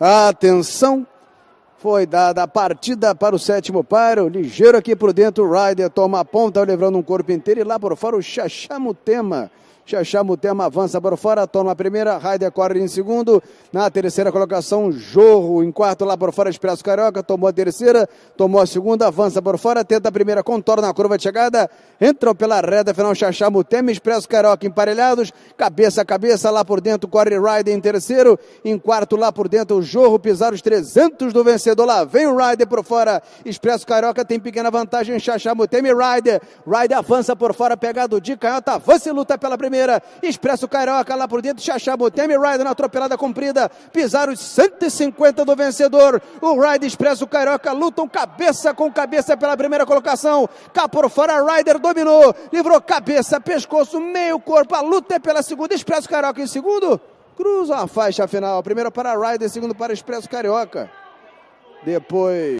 Atenção! Foi dada a partida para o sétimo paro. Ligeiro aqui por dentro. O Ryder toma a ponta, levando um corpo inteiro. E lá por fora o Chachamo Tema. Xaxá Mutema avança para fora, toma a primeira, Raider corre em segundo, na terceira colocação, Jorro em quarto, lá por fora, Expresso Carioca, tomou a terceira, tomou a segunda, avança por fora, tenta a primeira, contorna a curva de chegada, entram pela reta final, Xaxá Mutema, Expresso Carioca emparelhados, cabeça a cabeça, lá por dentro, corre Raider em terceiro, em quarto, lá por dentro, o Jorro pisar os 300 do vencedor, lá vem o Raider por fora, Expresso Carioca tem pequena vantagem, Xaxá Mutema e Raider, Raider avança por fora, pegado de canhota, avança e luta pela primeira, primeira. Expresso Carioca lá por dentro. Xaxá Botemi Rider na atropelada comprida. Pisaram os 150 do vencedor. O Rider Expresso Carioca lutam cabeça com cabeça pela primeira colocação. Cá por fora, Rider dominou. Livrou cabeça, pescoço, meio corpo. A luta é pela segunda. Expresso Carioca em segundo. Cruza a faixa final. Primeiro para Rider, segundo para Expresso Carioca. Depois.